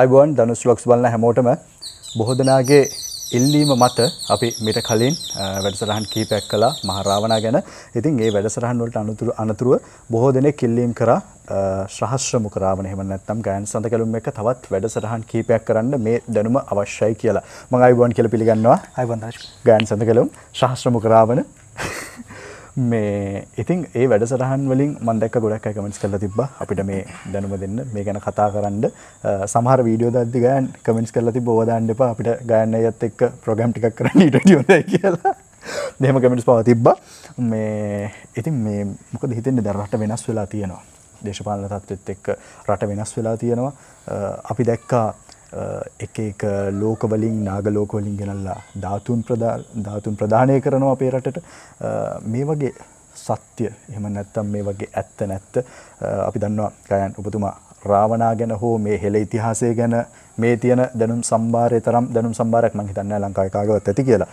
අයිබෝන් ධනුස් ්ලොක්ස් බලන හැමෝටම බොහෝදනාගේ ඉල්ලීම මත අපි මිට කලින් වැඩසරහන් කීපැක් කලා මහරාවනා ගැන ඉතින් ඒ වැඩසරහන් වලට අනුතුරු අනතුරුව බොහෝ දෙනෙක් කිල්ලීම් කර ශ්‍රහස්්‍රම කරාවන හෙම නැත්තම් ගෑන් සඳ කලුම් එක තවත් වැඩසරහන් කීපයක් කරන්න මේ දැනුම අවශ්‍යයි කියලා මඟයිබෝන් කියල පිළිගන්නවා අයිබන්දශ ගෑන් සඳ කලුම් ශහස්්‍රම කරාවන මේ ඉතින් ඒ වැඩසටහන් වලින් මම දැක්ක ගොඩක් අය කමෙන්ට්ස් කරලා තිබ්බා අපිට මේ දැනුම දෙන්න මේ ගැන කතා කරන්න සමහර වීඩියෝ දාද්දි ගායන් කමෙන්ට්ස් කරලා තිබ්බ ඕවා දාන්න එපා අපිට ගායන් අයත් එක්ක ප්‍රෝග්‍රෑම් ටිකක් කරන්න ඊට වඩා හොඳයි කියලා දෙහෙම කමෙන්ට්ස් පවා තිබ්බා මේ ඉතින් මේ මොකද හිතෙන්නේ දැන් රට වෙනස් වෙලා තියෙනවා දේශපාලන තත්ත්වෙත් එක්ක රට වෙනස් වෙලා තියෙනවා අපි දැක්කා එක එක ලෝකවලින් නාගලෝකවලින් ගෙනල්ලා ධාතුන් ධාතුන් ප්‍රධානය කරනවා අපේ රටට මේ වගේ සත්‍ය එහෙම නැත්තම් මේ වගේ ඇත්ත නැත්ත අපි දන්නවා ගයන් ඔබතුමා රාවණා ගැන හෝ මේ හෙළ ඉතිහාසය ගැන මේ තියෙන දැනුම් සම්භාරය තරම් දැනුම් සම්භාරයක් මම හිතන්නේ ලංකාවේ කාගවත් ඇති කියලා.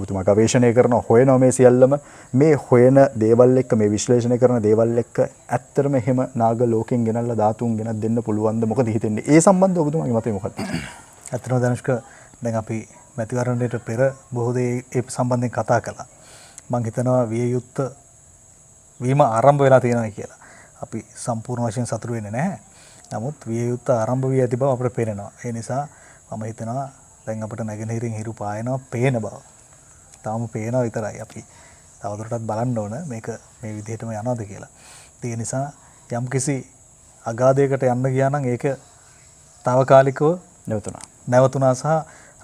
ඔබතුමා ගවේෂණය කරන හොයනවා මේ සියල්ලම මේ හොයන දේවල් එක්ක මේ විශ්ලේෂණය කරන දේවල් එක්ක ඇත්තටම එහෙම නාග ලෝකෙන් ගෙනල්ලා ධාතුන් ගෙනත් දෙන්න පුළුවන්ද මොකද හිතෙන්නේ? ඒ සම්බන්ධව ඔබතුමාගේ මතය මොකක්ද? ඇත්තටම ධනුෂ්ක දැන් අපි මැතිවරණයට පෙර බොහෝ දේ ඒ සම්බන්ධයෙන් කතා කළා. මම හිතනවා විය යුත්ත වීම ආරම්භ වෙලා තියෙනවා කියලා. අපි සම්පූර්ණ වශයෙන් සතුටු වෙන්නේ නැහැ. නමුත් විය යුත්ත ආරම්භ වී ඇති බව අපට පෙනෙනවා. ඒ නිසා මම හිතනවා දැන් අපට නැගෙනහිරින් හිරු පායනවා පේන බව. තාම පේනවා විතරයි අපි තවදුරටත් බලන්න ඕන මේක මේ විදිහටම යනවාද කියලා. තිය නිසා යම් කිසි අගාදයකට යන්න ගියානම් ඒක තාවකාලිකව නැවතුනා. නැවතුනා සහ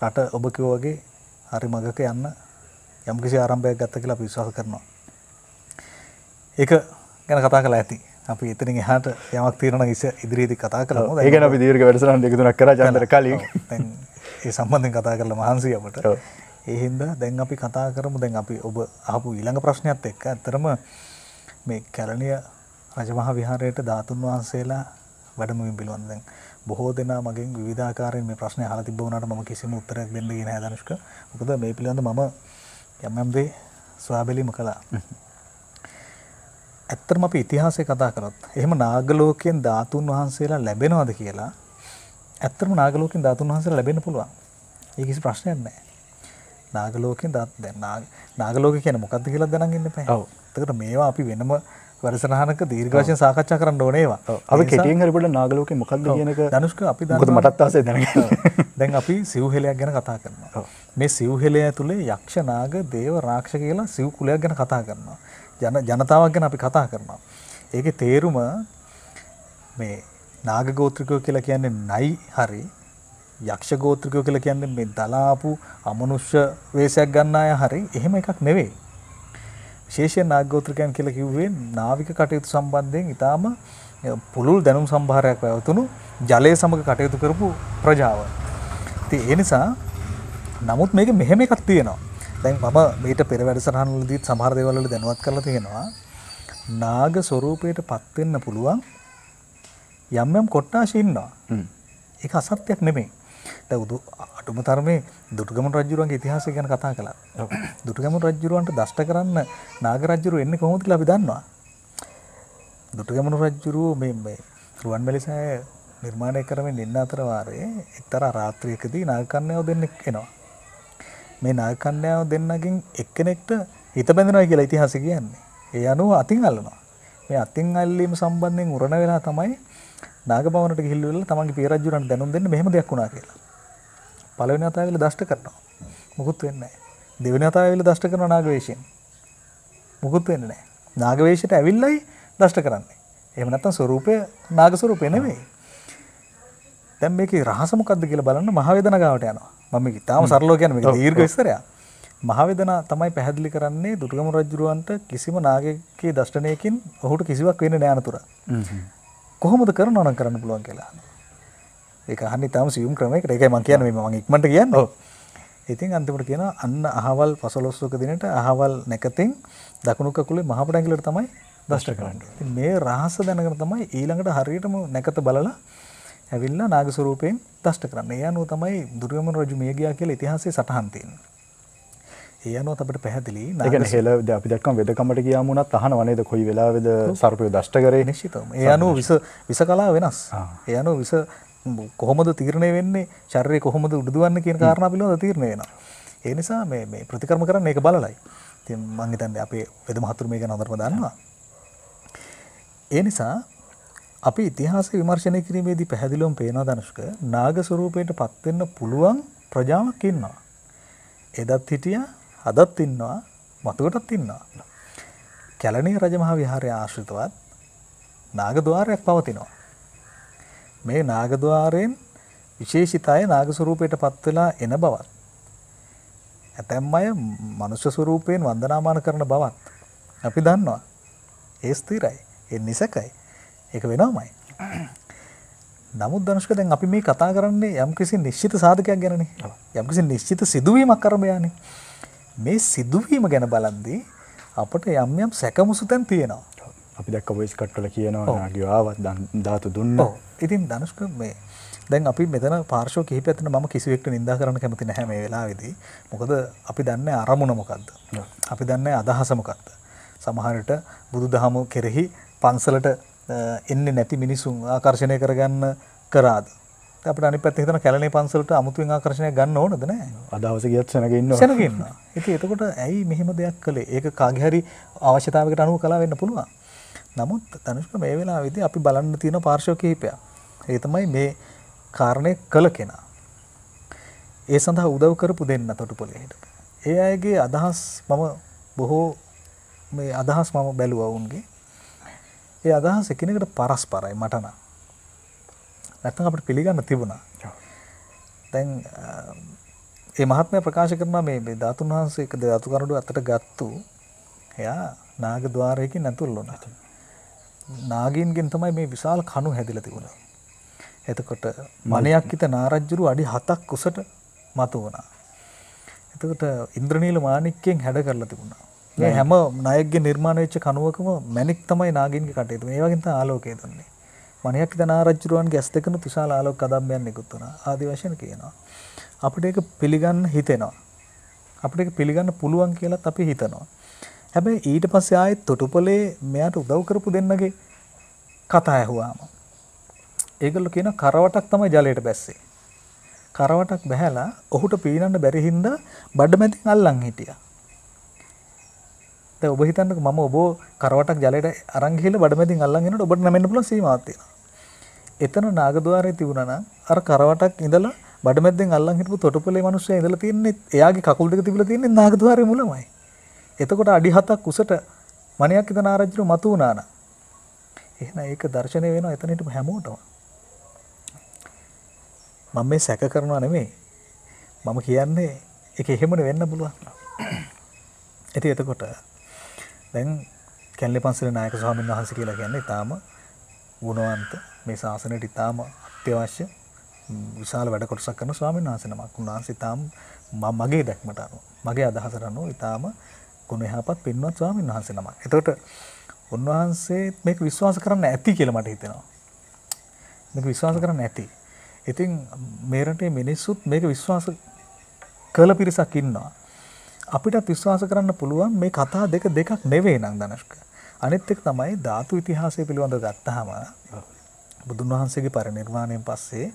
රට ඔබ කිව්වගේ හරි මගක යන්න යම් කිසි ආරම්භයක් ගත්ත කියලා අපි විශ්වාස කරනවා. ඒක ගැන කතා කළ ඇති. අපි එතන එහට යමක් තීරණ ඉස ඉදිරිදි කතා කළ ඒගන අපි දීර්ග වැඩසරන් දෙකතුනක් කර ජාතර කලින් ඒ සම්බන්ධෙන් කතා කරල මහන්සියමට ඒහින්ද දැන් අපි කතා කරමු දැන් අපි ඔබ අහපු ඊළඟ ප්‍රශ්නයක්ත් එක්ක ඇතරම මේ කැලනිය රජමහා විහාරයට ධාතුන් වහන්සේලා වැඩමුවින් පිළුවන්දැන් බොහෝ දෙනා මගේ විධාකාරෙන් මේ ප්‍රශ්නය හලා තිබවනට ම කිසිම උත්තරයක් දෙන්න ගෙන දනුෂ්ක උකද මේ පිළිබඳ මම යම්යම්දේ ස්වාබෙලිම කලා ඇත්තටම අපි ඉතිහාසය කතා කරොත් එහෙම නාගලෝකයෙන් ධාතුන් වහන්සේලා ලැබෙනවද කියලා ඇත්තටම නාගලෝකයෙන් ධාතුන් වහන්සේලා ලැබෙන්න පුළුවන්. ඒක කිසි ප්‍රශ්නයක් නැහැ. නාගලෝකයෙන් ධාත් දැන් නාගලෝක කියන්නේ මොකද්ද කියලා දැනන් ඉන්න එපා. ඔව්. එතකොට මේවා අපි වෙනම වැඩසටහනක දීර්ඝ වශයෙන් සාකච්ඡා කරන්න ඕනේ ඒවා. අපි කෙටියෙන් හරි පොඩ්ඩක් නාගලෝකේ මොකක්ද කියන එක ධනුෂ්ක අපි දන්නවා. මොකද මටත් ආසයි දැනගන්න. දැන් අපි සිව්හෙලයක් ගැන කතා කරනවා. මේ සිව්හෙලය තුලේ යක්ෂ නාග දේව රාක්ෂ කියලා සිව් කුලයක් ගැන කතා කරනවා. ජන ජනතාවක් ගැන අපි කතා කරනවා. ඒක තේරුම මේ නාගගෝත්‍රිකෝ කියලා කියන්නේ නයි හරි යක්ෂගෝත්‍රිකෝ කියලා කියන්නේ මේ දලාපු අමනුෂ්‍ය වේශයක් ගන්න අය හරි එහෙම එකක් නෙවෙයි. විශේෂයෙන් නාගගෝත්‍රිකයන් කියලා කිව්වේ නාවික කටයුතු සම්බන්ධයෙන් ඊටාම පුළුල් දැනුම් සම්භාරයක් පැවතුණු ජලය සමග කටයුතු කරපු ප්‍රජාව. ඉතින් ඒ නිසා නමුත් මේක මෙහෙම එකක් තියෙනවා. දැන් මම මේට පෙර වැඩසරහන්ලදීත් සමහර දෙවල්ල දැනුවත් කරලා තියෙනවා නාග ස්වරූපයට පත්වෙන්න පුළුවන් යම් යම් කොට්ටාශීන්නවා ඒ අසත්‍යයක් නෙමේ දැවුදු අටුම තරමේ දුටගම රජරුවන්ගේ ඉතිහාස ගැන කතා කළා දුටගම රජරුවන්ට දෂ්ට කරන්න නාගරජරු එන්න කොහොමති ලබි දන්නවා දුටගමනු රජ්ජුරුව මෙ රුවන් මෙලිසාය නිර්මාණය කරමින් ඉන්න අතරවාරය එක්තර රාත්‍රියකදී නාගකන්නයෝ දෙන්නෙක් එෙනවා මේ නායකන්‍යාව දෙන්නගෙන් එක්කෙනෙක්ට හිත බැඳෙනවා කියලා ඉතිහාස කියන්නේ. ඒ අනුව අතින් අල්ලනවා. මේ අතින් අල්ලීම සම්බන්ධයෙන් උරණ වෙලා තමයි නාගභවනට ගිහිල්ලා වෙලා තමන්ගේ පියරජුරන්ට දැනුම් දෙන්න මෙහෙම දෙයක් වුණා කියලා. පළවෙනි වතාවේ දෂ්ට කරනවා. මුකුත් වෙන්නේ නැහැ. දෙවෙනි වතාවේ දෂ්ට කරනවා නාගවේශයෙන්. මුකුත් වෙන්නේ නැහැ. නාගවේශයට ඇවිල්ලයි දෂ්ට කරන්නේ. එහෙම නැත්නම් ස්වરૂපය නාග ස්වરૂපය නෙමෙයි. දැන් මේකේ රහස මොකද්ද කියලා බලන්න මහවේදන ගාවට යනවා. මම මේක ඉතාලම සරලව කියන්නේ මේක දීර්ඝ විස්තරයක්. මහවේදනා තමයි පැහැදිලි කරන්නේ දුටුගම රජුරවන්ට කිසිම නාගකයේ දෂ්ටනයකින් ඔහුට කිසිවක් වෙන්නේ නැහැ නතුර. කොහොමද කරනවා නම් කරන්න පුළුවන් කියලා. ඒක අහන්නේ තාම සියුම් ක්‍රමයකට. ඒකයි මම කියන්නේ මම ඉක්මනට කියන්නේ. ඉතින් අන්තිමට කියනවා අන්න අහවල් 15ක දිනට අහවල් නැකතින් දකුණු කකුලේ මහපඩංගිලට තමයි දෂ්ට කරන්නේ. ඉතින් මේ රහස දැනගෙන තමයි ඊළඟට හරියටම නැකත බලලා ඇවිල්ලා නාග ස්වරූපයෙන් දෂ්ට කරන්න. ඒ අනුව තමයි දුර්යෝමන රජු මිය ගියා කියලා ඉතිහාසයේ සටහන් තියෙන්නේ. ඒ අනුවත් අපිට පැහැදිලි නාග ඒ හෙල අපි දැක්කම වෙදකමට ගියාම උනත් අහනව නේද කොයි වෙලාවෙද සර්පය දෂ්ට කරේ නිශ්චිතවම. ඒ අනුව විස විස කලාව වෙනස්. ඒ අනුව විස කොහොමද තීරණය වෙන්නේ ශරීරය කොහොමද උඩුදුවන්නේ කියන කාරණා පිළිබඳව තීරණය වෙනවා. ඒ නිසා මේ මේ ප්‍රතික්‍රම කරන්න ඒක බලලයි. ඉතින් මම හිතන්නේ අපේ වෙද මහතුරු මේක නතරම දන්නවා. ඒ නිසා අපි ඉතිහාස විමර්ශනය කිරීමේදී පැහැදිලිවම පේනවා ධනුෂ්ක නාග ස්වරූපයට පත් වෙන්න පුළුවන් ප්‍රජාවක් ඉන්නවා. එදත් හිටියා, අදත් ඉන්නවා, මතුවටත් ඉන්නවා. කැලණිය රජමහා විහාරය ආශ්‍රිතවත් නාග ద్వාරයක් පවතිනවා. මේ නාග ద్వාරයෙන් විශේෂිතය නාග ස්වරූපයට පත් වෙලා එන බවත්. ඇතැම් අය මනුෂ්‍ය ස්වරූපයෙන් වන්දනාමාන කරන බවත් අපි දන්නවා. ඒ ස්ථිරයි, ඒ නිසකයි. ඒක වෙනවමයි. නමුත් ධනුෂ්ක දැන් අපි මේ කතා කරන්නේ යම්කිසි නිශ්චිත සාධකයක් ගැනනේ. යම්කිසි නිශ්චිත සිදුවීමක් අරඹ යන්නේ. මේ සිදුවීම ගැන බලද්දී අපට යම් යම් සැකමසුතෙන් තියෙනවා. අපි දැක්ක වොයිස් කට් වල කියනවා නාගියෝ ආවත් ධාතු දුන්නා. ඔව්. ඉතින් ධනුෂ්ක මේ දැන් අපි මෙතන පාර්ශව කිහිපයක් තියෙන මම කිසිවෙක්ට නිඳා කරන්න කැමති නැහැ මේ වෙලාවේදී. මොකද අපි දන්නේ අරමුණ මොකද්ද? අපි දන්නේ අදහස මොකද්ද? සමහරට බුදුදහම කෙරෙහි පන්සලට එන්නේ නැති මිනිසුන් ආකර්ෂණය කරගන්න කරාද? අපිට අනිත් පැත්තේ හිතන කැලණේ පන්සලට අමුතුවෙන් ආකර්ෂණය ගන්න ඕනද නැහැ. අදවස ගියත් සෙනග ඉන්නවා. සෙනග ඉන්නවා. ඉතින් එතකොට ඇයි මෙහෙම දෙයක් කළේ? ඒක කාගේ හරි අවශ්‍යතාවයකට අනුව කළා වෙන්න පුළුවන්. නමුත් තනුෂ්ක මේ වෙලාවේදී අපි බලන්න තියෙන පාර්ශ්ව කිහිපයක්. ඒ තමයි මේ කාරණේ කළ කෙනා. ඒ සඳහා උදව් කරපු දෙන්න තොටුපළේ හිටපු. ඒ අයගේ අදහස් මම බොහෝ මේ අදහස් මම බැලුවා වුන්ගේ. ඒ අදහස කෙනෙකට පරස්පරයි මටන නැත්තම් අපට පිළිගන්න තිබුණා දැන් ඒ මහත්මය ප්‍රකාශ කරන මේ ධාතුන් වහන්සේ එක ධාතු කරුඩු අතට ගත්තු එයා නාග ద్వාරයකින් ඇතුල් වුණා. නාගින්ගෙන් තමයි මේ විශාල කණු හැදිලා තිබුණා. එතකොට මලයක්කිත නාරජ්ජුරු අඩි 7ක් උසට මතු වුණා. එතකොට ඉන්ද්‍රනීල මාණික්කයෙන් හැඩ කරලා තිබුණා. හැම නයගේ නිර්මාණයච්ච කනුවකම මැනික් තමයි නාගින්ගේ කටයුතු මේ වගේත ආලෝකය දන්නේ මනයක් තන රජරුවන් ගැස් දෙකන තුසා ආලෝක කදම්බයන් නිකුත්වන ආදි වශයෙන් කියනවා. අපිට ඒක පිළිගන්න හිතෙනවා. අපිට ඒක පිළිගන්න පුළුවන් කියලත් අපි හිතනවා. හැබැයි ඊට පස්සේ ආයෙත් තොටුපලේ මෙයාට උදව් කරපු දෙන්නගේ කතා ඇහුවාම ඒගොල්ලෝ කියන කරවටක් තමයි ජලයට බැස්සේ. කරවටක් බැහැලා ඔහුට පීනන්න බැරි හින්දා බඩමැදින් අල්ලන් හිටියා. දැන් ඔබ හිතන්නක මම ඔබ කරවටක් ජලයට අරන් ගිහලා බඩමැදින් අල්ලන් එනකොට ඔබට නැමෙන්න පුළුවන් සීමාවක් තියෙනවා. එතන නාගද්වාරයේ තිබුණා නම් අර කරවටක් ඉඳලා බඩමැද්දෙන් අල්ලන් හිටපු තොටුපළේ මිනිස්සයා ඉඳලා තින්නේ එයාගේ කකුල් දෙක තිබිලා තින්නේ නාගද්වාරයේ මුලමයි. එතකොට අඩි 7ක් උසට මණියක් ඉදන ආරජ්‍යු මතු වුණා නා. එහෙනම් ඒක දැర్శණය වෙනවා එතන හිටපු හැමෝටම. මම මේ සැක කරනවා නෙමෙයි. මම කියන්නේ ඒක එහෙමනේ වෙන්න පුළුවන්. ඉතින් එතකොට දැන් කැල්ලේ පන්සලේ නායක ස්වාමීන් වහන්සේ කියලා කියන්නේ ඊටාම ගුණවන්ත මේ ශාසනයට ඊටාම අත්‍යවශ්‍ය විශාල වැඩ කොටසක් කරන ස්වාමීන් වහන්සේ නමක්. උන්වහන්සේ ඊටාම මගේ දැක්මට අනුව, මගේ අදහසට අනුව ඊටාම ගුණ යහපත් පින්වත් ස්වාමීන් වහන්සේ නමක්. එතකොට උන්වහන්සේ මේක විශ්වාස කරන්න ඇති කියලා මට හිතෙනවා. මේක විශ්වාස කරන්න ඇති. ඉතින් මේ රටේ මිනිස්සුත් මේක විශ්වාස කළ පිරිසක් ඉන්නවා. අපිට විශ්වාස කරන්න පුළුවන් මේ කතා දෙක දෙකක් නෙවෙයි නං දනශක. අනිත් එක තමයි ධාතු ඉතිහාසය පිළිබඳ ගත්තාම බුදුන් වහන්සේගේ පරිනිර්වාණයෙන් පස්සේ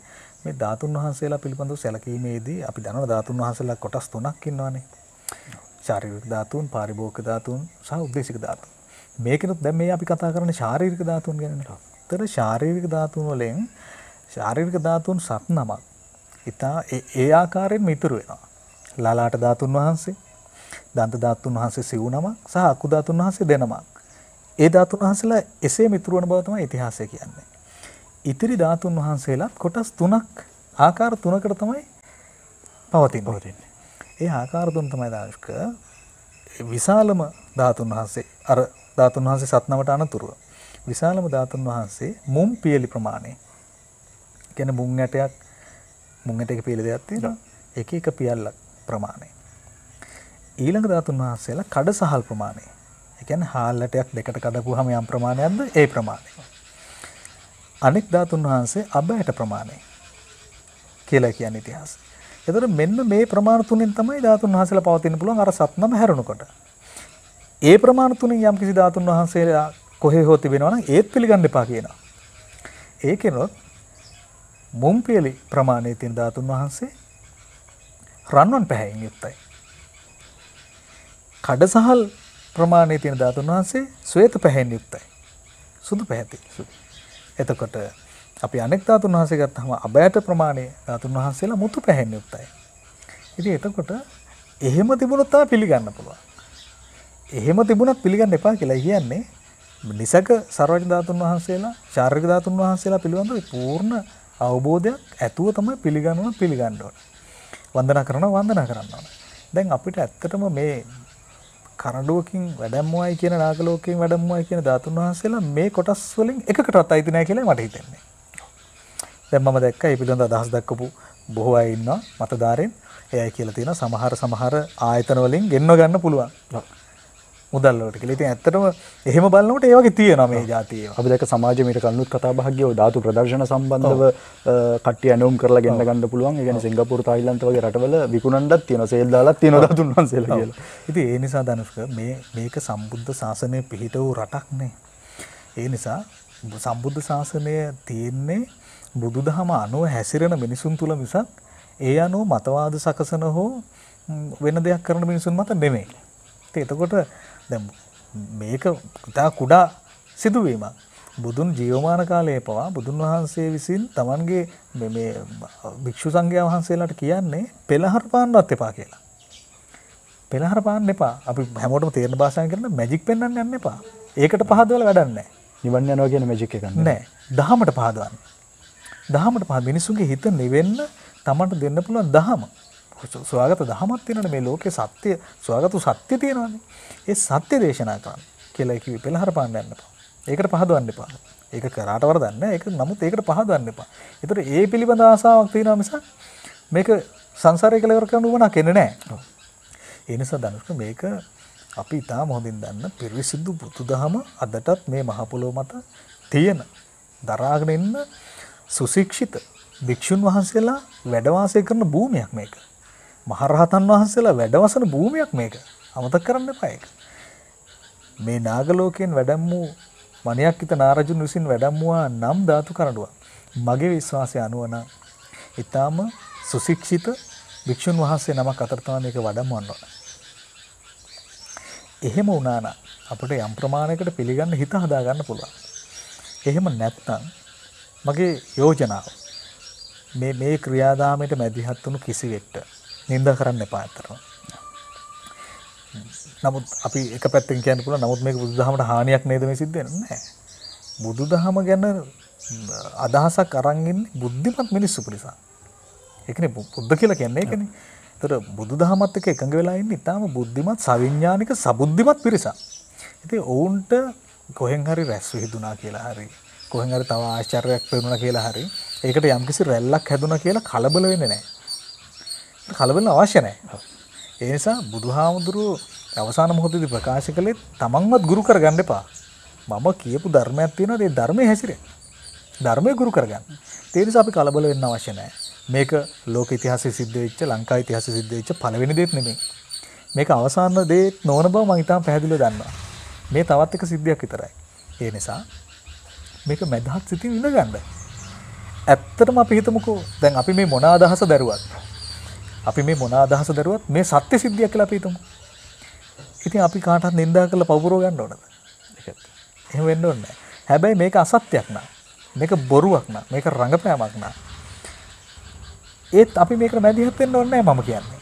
මේ ධාතුන් වහන්සේලා පිළිබඳව සැලකීමේදී අපි දන්නවා ධාතුන් වහන්සේලා කොටස් තුනක් ඉන්නවානේ. ශාරීරික ධාතුන්, පාරිභෝගික ධාතුන් සහ උද්දේශික ධාතුන්. මේකෙනුත් දැන් මේ අපි කතා කරන්නේ ශාරීරික ධාතුන් ගැනනේ. ඒතර ශාරීරික ධාතුන් වලින් ශාරීරික ධාතුන් සත් නමක්. ඉතා ඒ ආකාරයෙන් මිතුරු වෙනවා. ලලාට ධාතුන් වහන්සේ දන්ත ධාතුන් වහන්සේ සිව් නමක් සහ අකු ධාතුන් වහන්සේ දෙනමක්. ඒ ධාතුන් වහන්සේලා එසේ මිතුරු වන බව තමයි ඉතිහාසය කියන්නේ. ඉතිරි ධාතුන් වහන්සේලා කොටස් තුනක් ආකාර තුනකට තමයි පවතින්නේ. ඒ ආකාර තුන තමයි දාර්ශක විශාලම ධාතුන් වහන්සේ අර ධාතුන් වහන්සේ සත්නමට අනතුරුව විශාලම ධාතුන් වහන්සේ මුම් පියලි ප්‍රමාණය කියන්නේ මුම් ඇටයක් මුම් ඇටයක පියලි දෙකක් තියෙනවා එක එක පියල්ලක් ප්‍රමාණය ඊළඟ ධාතුන් වහන්සේලා කඩ සහල් ප්‍රමාණය. ඒ කියන්නේ හාල්ලටයක් දෙකට කඩපුවාම යම් ප්‍රමාණයක්ද ඒ ප්‍රමාණය. අනෙක් ධාතුන් වහන්සේ අබයට ප්‍රමාණය කියලා කියන්නේ ඉතිහාසය. එතකොට මෙන්න මේ ප්‍රමාණ තුනෙන් තමයි ධාතුන් වහන්සේලා පවතින්න පුළුවන් අර සත්නම හැරුණකොට. ඒ ප්‍රමාණ තුනෙන් යම් කිසි ධාතුන් වහන්සේලා කොහේ හෝ තිබෙනවා නම් ඒත් පිළිගන්න එපා කියනවා. ඒකෙනොත් මුම්පියලි ප්‍රමාණයේ තියෙන ධාතුන් වහන්සේ රන්වන් පැහැයෙන් යුක්තයි. කඩසහල් ප්‍රමාණය තියෙන ධාතුන් වහන්සේ ශ්වේත පැහැෙන් යුක්තයි. සුදු පැහැති. එතකොට අපි අනෙක් ධාතුන් වහන්සේ ගත්තහම අබයට ප්‍රමාණය ධාතුන් වහන්සේලා මුතු පැහැෙන් යුක්තයි. ඉතින් එතකොට එහෙම තිබුණොත් තමයි පිළිගන්න පුළුවන්. එහෙම තිබුණත් පිළිගන්න එපා කියලා කියන්නේ නිසක සර්වජ ධාතුන් වහන්සේලා චාරික ධාතුන් වහන්සේලා පිළිබඳව පූර්ණ අවබෝධයක් ඇතුව තමයි පිළිගන්නව පිළිගන්න ඕන. වන්දනා කරනවා වන්දනා කරන්න ඕන. දැන් අපිට ඇත්තටම මේ කරඬුවකින් වැඩම්මවයි කියන නාගලෝකයෙන් වැඩම්මවයි කියන ධාතුන් වහන්සේලා මේ කොටස් වලින් එකකටවත් අයිති නැහැ කියලා මට හිතෙන්නේ. දැන් මම දැක්කා මේ පිළිබඳ අදහස් දක්වපු බොහෝ අය ඉන්නවා මතදාරෙන්. එයයි කියලා තියෙනවා සමහර සමහර ආයතන වලින් ගෙන්ව ගන්න පුළුවන්. මුදල්ලට කලෙති ඇත්තටම එහෙම බලන්නට ඒවගේ තියන මේ ජාතිය අපි දැක සමාජමට කලුත් කතාභාග්‍යෝ ධාතු ප්‍රදර්ශන සම්බන්ධව කට අනුම් කරලා ගැන්න ගන්න පුළුවන් ගැන සිංගපුර තායිල්ලන්ත වගේ රටවල විකුණන්ඩත් තියෙන සේල්දාලත් තියෙන ධාතුන් වන්සේ කියලා ඉති ඒ නිසා ධනස්ක මේ මේක සම්බුද්ධ ශාසනය පිහිට වූ රටක්නේ ඒ නිසා සම්බුද්ධ ශාසනය තියෙන්නේ බුදු දහම අනුව හැසිරෙන මිනිසුන් තුළ මිසක් ඒ අනුව මතවාද සකසන හෝ වෙන දෙයක් කරන මිනිසුන් මත නෙමේ එතකොට මේක ඉතා කුඩා සිදුවීම. බුදුන් ජීවමාන කාලයේ පවා බුදුන් වහන්සේ විසින් තමන්ගේ භික්‍ෂු සංඝයා වහන්සේලාට කියන්නේ පෙළහර පාන්නවත් එපා කියලා. පෙළහර පාන්න එපා අපි හැමෝටම තේරණ භාෂාය කරන මැජික් පෙන්න්න යන්න එපා ඒකට පහදවල වැඩන්න නිවන් යනවා කියන මැජික් එක නෑ දහමට පහදවන්න. දහමට පහ මිනිසුන්ගේ හිත නිවෙන්න තමන්ට දෙන්න පුළුවන් දහම සොයාගත දහමක් තියෙනවනේ මේ ලෝකේ සත්‍ය සොයාගත සත්‍ය තියෙනවනේ. ඒ සත්‍ය දේශනා කරන්න කියලා කිව්වේ පෙළහර පාන්න යන්න එපා. ඒකට පහදවන්න එපා. ඒක කරාට වරදක් නැහැ. ඒක නමුත් ඒකට පහදවන්න එපා. ඒතර ඒ පිළිබඳ ආසාවක් තියෙනවා මිසක් මේක සංසාරය කියලා ඉවර කරන්න උවමනා කෙන්නේ නැහැ. ඒ නිසා දනුෂ්ක මේක අපි ඉතාම හොඳින් දන්න පිරිසිදු බුදුදහම අදටත් මේ මහ පොළොව මත තියෙන දරාගෙන ඉන්න සුශික්ෂිත භික්ෂුන් වහන්සේලා වැඩ වාසය කරන භූමියක් මේක. මහරහතන් වහන්සේලා වැඩවසන භූමියක් මේක. අමතක කරන්න එපා ඒක. මේ නාගලෝකයෙන් වැඩම් වූ මණියක්කිත නාරජුන් විසින් වැඩම් වූ නම් ධාතු කරඬුවක්. මගේ විශ්වාසය අනුව නම් ඊටාම සුශික්ෂිත භික්ෂුන් වහන්සේ නමක් අතර තමයි මේක වඩම්වන්න ඕන. එහෙම වුණා නම් අපිට යම් ප්‍රමාණයකට පිළිගන්න හිත හදා ගන්න පුළුවන්. එහෙම නැත්නම් මගේ යෝජනාව මේ මේ ක්‍රියාදාමයට මැදිහත් වුණු කිසිවෙක්ට නින්ද කරන්න එපාතරවා නමුත් අපි එක පැත්තෙන් කියන්න පුළුවන් නමුත් මේක බුදුදහමට හානියක් නේද මේ සිද්ධ වෙන්නේ නැහැ. බුදුදහම ගැන අදහසක් අරන් ඉන්නේ බුද්ධිමත් මිනිස්සු නිසා. ඒකනේ බුද්ධ කියලා කියන්නේ ඒකනේ. ඒතර බුදුදහමත් එක්ක එකඟ වෙලා ඉන්නේ ඊටාම බුද්ධිමත් සවිඥානික සබුද්ධිමත් පිරිසක්. ඉතින් ඔවුන්ට කොහෙන් හරි රැස් වෙහිදුනා කියලා හරි කොහෙන් හරි තව ආශ්චර්යයක් වෙනුණා කියලා හරි ඒකට යම්කිසි රැල්ලක් හැදුණා කියලා කලබල වෙන්නේ නැහැ. කලබල අවශ්‍ය නැහැ. ඒ නිසා බුදුහාමුදුරුව අවසාන මොහොතේදී ප්‍රකාශ කළේ තමන්වත් ගුරු කරගන්න එපා. මම කියපු ධර්මයක් තියෙනවා ඒ ධර්මයේ හැසිරෙන්න. ධර්මයේ ගුරු කරගන්න. ඒ නිසා අපි කලබල වෙන්න අවශ්‍ය නැහැ. මේක ලෝක ඉතිහාසයේ සිද්ධ වෙච්ච ලංකා ඉතිහාසයේ සිද්ධ වෙච්ච පළවෙනි දෙයක් නෙමෙයි. මේක අවසාන දෙයක් නොවන බව මම ඉතාම පැහැදිලිව දන්නවා. මේ තවත් එක සිද්ධියක් විතරයි. ඒ නිසා මේක මදහත් සිතින් ඉඳ ගන්න. ඇත්තටම අපි හිතමුකෝ දැන් අපි මේ මොන අදහස දරුවත් අපි මේ මොන අදහස දරුවත් මේ සත්‍ය සිද්ධියක් කියලා අපි හිතමු. ඉතින් අපි කාටවත් නින්දා කරලා පවුරව ගන්න ඕනද? එහෙම වෙන්න ඕනේ නැහැ. හැබැයි මේක අසත්‍යක් නා. මේක බොරුවක් නා. මේක රඟපෑමක් නා. ඒත් අපි මේකට මැදිහත් වෙන්න ඕනේ නැහැ මම කියන්නේ.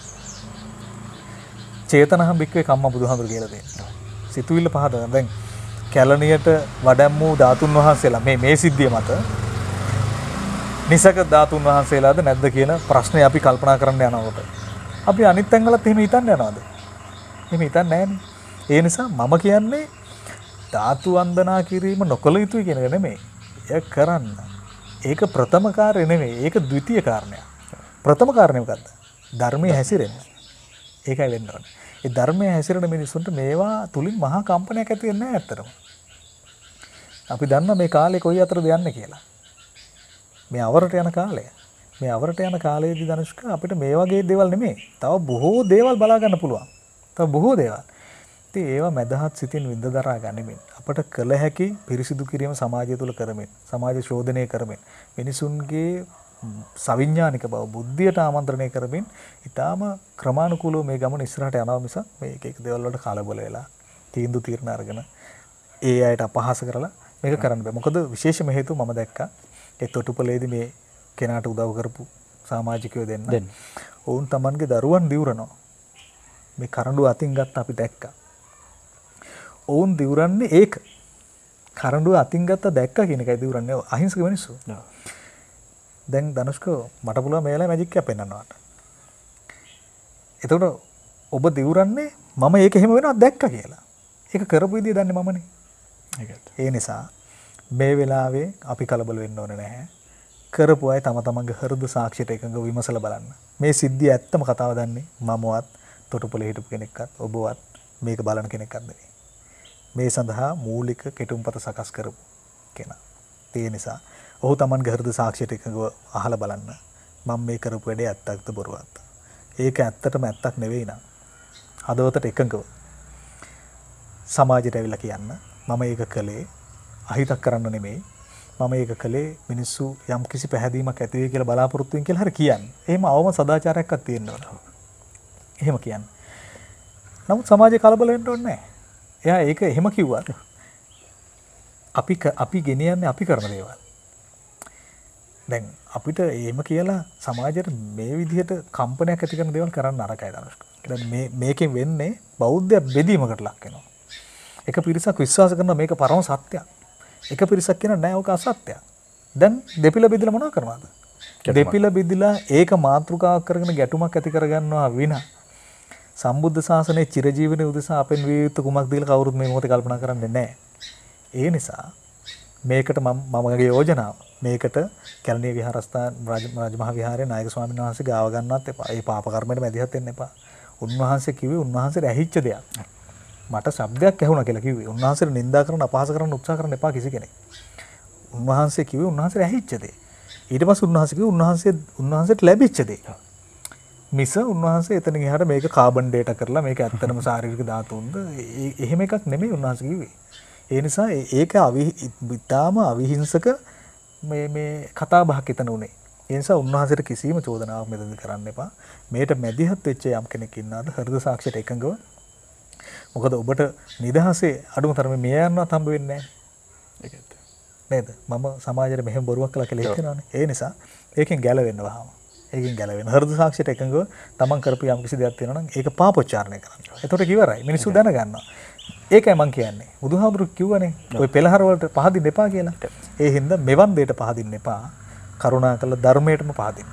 චේතනහම් බික්කේ කම්ම බුදුහාමුදුර කියලා දෙනවා. සිතුවිල්ල පහද දැන් කැලණියට වඩම් වූ ධාතුන් වහන්සේලා මේ මේ සිද්ධිය මත නිසක ධාතුන් වහන්සේලාද නැද්ද කියන ප්‍රශ්නේ අපි කල්පනා කරන්න යනකොට අපි අනිත් තැන්වලත් එහෙම හිතන්න යනවාද? එහෙම හිතන්නේ නැහැනේ. ඒ නිසා මම කියන්නේ ධාතු වන්දනා කිරීම නොකළ යුතුයි කියන එක නෙමෙයි. එය කරන්න. ඒක ප්‍රථම කාර්ය නෙමෙයි. ඒක ද්විතීය කාරණයක්. ප්‍රථම කාරණය මොකද්ද? ධර්මයේ හැසිරෙන්න. ඒකයි වෙන්න ඕනේ. ඒ ධර්මයේ හැසිරෙන මිනිසුන්ට මේවා තුලින් මහා කම්පනයක් ඇති වෙන්නේ නැහැ ඇත්තටම. අපි දන්නවා මේ කාලේ කොයි අතරද යන්නේ කියලා. මේ අවරට යන කාලය. මේ අවරට යන කාලයේදී ධනුෂ්ක අපිට මේ වගේ දේවල් නෙමෙයි. තව බොහෝ දේවල් බලා ගන්න පුළුවන්. තව බොහෝ දේවල්. ඉතින් ඒවා මදහත් සිතින් විඳ දරා ගනිමින් අපට කළ හැකි පිරිසිදු කිරීම සමාජය තුළ කරමින් සමාජ ශෝධනය කරමින් මිනිසුන්ගේ සවිඥානික බව බුද්ධියට ආමන්ත්‍රණය කරමින් ඊටාම ක්‍රමානුකූලව මේ ගමන ඉස්සරහට යනවා මිස මේ එක එක දේවල් වලට කලබල වෙලා තීන්දුව తీරන අරගෙන ඒ අයට අපහාස කරලා මේක කරන්න බෑ. මොකද විශේෂම හේතුව මම දැක්කා ඒ තොටුපලේදී මේ කෙනාට උදව් කරපු සමාජිකයෝ දෙන්න. ඔවුන් Tamanගේ දරුවන් දිවුරනවා. මේ කරඬු අතින් ගත්ත අපි දැක්කා. ඔවුන් දිවුරන්නේ ඒක. කරඬුව අතින් ගත්ත දැක්කා කියන එකයි දිවුරන්නේ අහිංසක මිනිස්සු. දැන් ධනුෂ්ක මට පුළුවන් මේලා මැජික් එකක් පෙන්වන්නවට. එතකොට ඔබ දිවුරන්නේ මම ඒක එහෙම වෙනවා දැක්ක කියලා. ඒක කරපු විදිය දන්නේ මමනේ. ඒකත්. ඒ නිසා මේ වෙලාවේ අපි කලබල වෙන්න ඕන නැහැ. කරපු අය තම තමන්ගේ හෘද සාක්ෂියට එකඟ විමසලා බලන්න. මේ සිද්ධිය ඇත්තම කතාව දන්නේ මමවත් තොටුපළේ හිටපු කෙනෙක්වත් ඔබවත් මේක බලන කෙනෙක්වත් නෙවෙයි. මේ සඳහා මූලික කෙටුම්පත සකස් කරපු කෙනා. ඒ නිසා ඔහු Taman ගහෘද සාක්ෂියට එකඟව අහලා බලන්න. මම මේ කරපු වැඩේ ඇත්තක්ද බොරුවක්ද? ඒක ඇත්තටම ඇත්තක් නෙවෙයි නං. හදවතට එකඟව සමාජයට ඇවිල්ලා කියන්න මම ඒක කළේ අහිතක් කරන්න නෙමෙයි. මම ඒක කළේ මිනිස්සු යම් කිසි පැහැදීමක් ඇති වෙයි කියලා බලාපොරොත්තු වෙන කියලා හරි කියන්නේ. එහෙම අවම සදාචාරයක්වත් තියෙන්න ඕන. එහෙම කියන්නේ. නමුත් සමාජය කලබල වෙන්න ඕනේ නැහැ. එයා ඒක එහෙම කිව්වත් අපි අපි ගෙන යන්නේ අපි කරන දේවල්. දැන් අපිට එහෙම කියලා සමාජයට මේ විදිහට කම්පනයක් ඇති කරන දේවල් කරන්න අරකයි දනුෂ්ක. දැන් මේ මේකෙන් වෙන්නේ බෞද්ධය බෙදීමකට ලක් වෙනවා. එක පිරිසක් විශ්වාස කරනවා මේක පරම සත්‍යයක්. එක පිරිසක් කියන නෑ ඕක අසත්‍යයක්. දැන් දෙපිල බෙදලා මොනවා කරනවද? දෙපිල බෙදලා ඒක මාතෘකාවක් කරගෙන ගැටුමක් ඇති කරගන්නවා විනා සම්බුද්ධ ශාසනයේ චිරජීවනයේ උදෙසා අපෙන් විය යුතු කුමක්ද කියලා කවුරුත් මේ මොහොතේ කල්පනා කරන්නේ නැහැ. ඒ නිසා මේකට මම මමගේ යෝජනාව මේකට කැලණිය විහාරස්ථාන රාජමහා විහාරයේ නායක ස්වාමීන් වහන්සේ ගාව ගන්නවත් එපා. ඒ පාප කර්මයට මැදිහත් වෙන්න එපා. උන්වහන්සේ කිව්වේ උන්වහන්සේ රැහිච්ච දෙයක්. මට සබ්දයක් ඇහුණ කියලා කිවේ උන්වහන්සේ නින්දා කරන අපහස කරන්න උත්සා කරන්න එපා කිසි කෙනෙක්. උන්වහන්සේ කිව්වේ උන්වහන්සේ ඇහිච්ච දේ. ඊට පස්සේ උන්වහන්සේ කිව්වේ උන්වහන්සේ උන්වහන්සේට ලැබිච්ච දේ. මිස උන්වහන්සේ එතන ගහට මේක කාබන් ඩේට කරලා මේක ඇත්තටම ශාරීරික ධාතුන්ද එහෙම එකක් නෙමෙයි උන්වහන්සේ කිව්වේ. ඒ නිසා ඒක අවි ඉතාම අවිහිංසක මේ මේ කතා බහක් එතන උනේ. නිසා උන්වහන්සේට කිසිම චෝදනාවක් මෙතනදී කරන්න එපා. මේට මැදිහත් වෙච්ච යම් කෙනෙක් ඉන්නාද හෘද සාක්ෂියට එකඟව මොකද ඔබට නිදහසේ අඩුම තරම මේ යන්නවත් හම්බ වෙන්නේ නැහැ. නේද? මම සමාජයට මෙහෙම බොරුවක් කළා කියලා හිතනවානේ. ඒ නිසා ඒකෙන් ගැලවෙන්න වහම. ඒකෙන් ගැලවෙන්න. හෘද සාක්ෂියට එකඟව තමන් කරපු යම් කිසි දෙයක් තියෙනවා නම් ඒක පාපොච්චාරණය කරන්න. එතකොට කිවරයි. මිනිස්සු දැනගන්නවා. ඒකයි මං කියන්නේ. බුදුහාමුදුරු කිව්වනේ ඔය පෙළහර වලට පහදින්න එපා කියලා. ඒ හින්දා මෙවන් දෙයට පහදින්න එපා. කරුණා කළ ධර්මයටම පහදින්න.